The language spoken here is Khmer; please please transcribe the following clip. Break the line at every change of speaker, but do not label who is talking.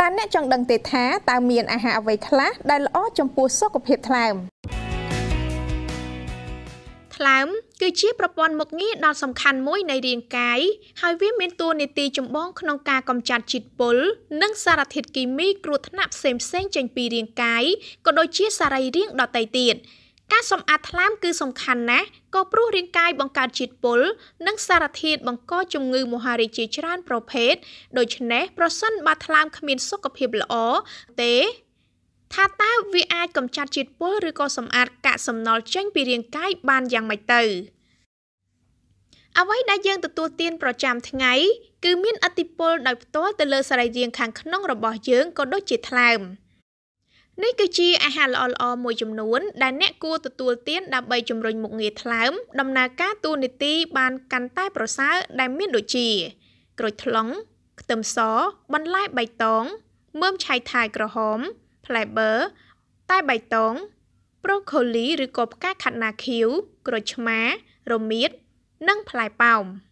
តើអ្នកចង់ដឹងទេថាតើមានអាហារអ្វីខ្លះដែលល្អចំពោះសុខភាពថ្លើម
ថ្លើមគឺជា ប្រព័ន្ធមុខងារដ៏សំខាន់មួយនៃរាងកាយហើយវាមានតួនាទីចម្បងក្នុងការកម្ចាត់ជាតិពុលនិងសារធាតុគីមីគ្រោះថ្នាក់ផ្សេងៗចេញពីរាងកាយក៏ដូចជាសរីរាង្គដទៃទៀត។ការសម្អាតថ្លើមគឺសំខាន់ណាស់ក៏ព្រោះរាងកាយបង្កើតជាតិពុលនិងសារធាតុបង្កជំងឺមហារីកជាច្រើនប្រភេទដូច្នេះប្រសិនបើថ្លើមគ្មានសុខភាពល្អទេថាតើវាអាចកម្ចាត់ជាតិពុលឬក៏សម្អាតកាកសំណល់ចេញពីរាងកាយបានយ៉ាងម៉េចទៅអ្វីដែលយើងទទួលទានប្រចាំថ្ងៃគឺមានអតិពលដោយផ្ទាល់ទៅលើសរីរាង្គខាងក្នុងរបស់យើងក៏ដូចជាថ្លើម។នេះគឺជាអាហារល្អៗមួយចំនួនដែលអ្នកគួរទទួលទានដើម្បីជំរុញមុខងារថ្លើម ដំណើរការតួនាទីបានកាន់តែប្រសើរដែលមានដូចជា ក្រូចថ្លុងខ្ទឹមសបន្លែបៃតងមើមឆៃថាយក្រហម ផ្លែបឺរតែបៃតងប្រូកូលីឬក៏ផ្កាខាត់ណាខៀវក្រូចឆ្មា រមៀតនិងផ្លែប៉ោម។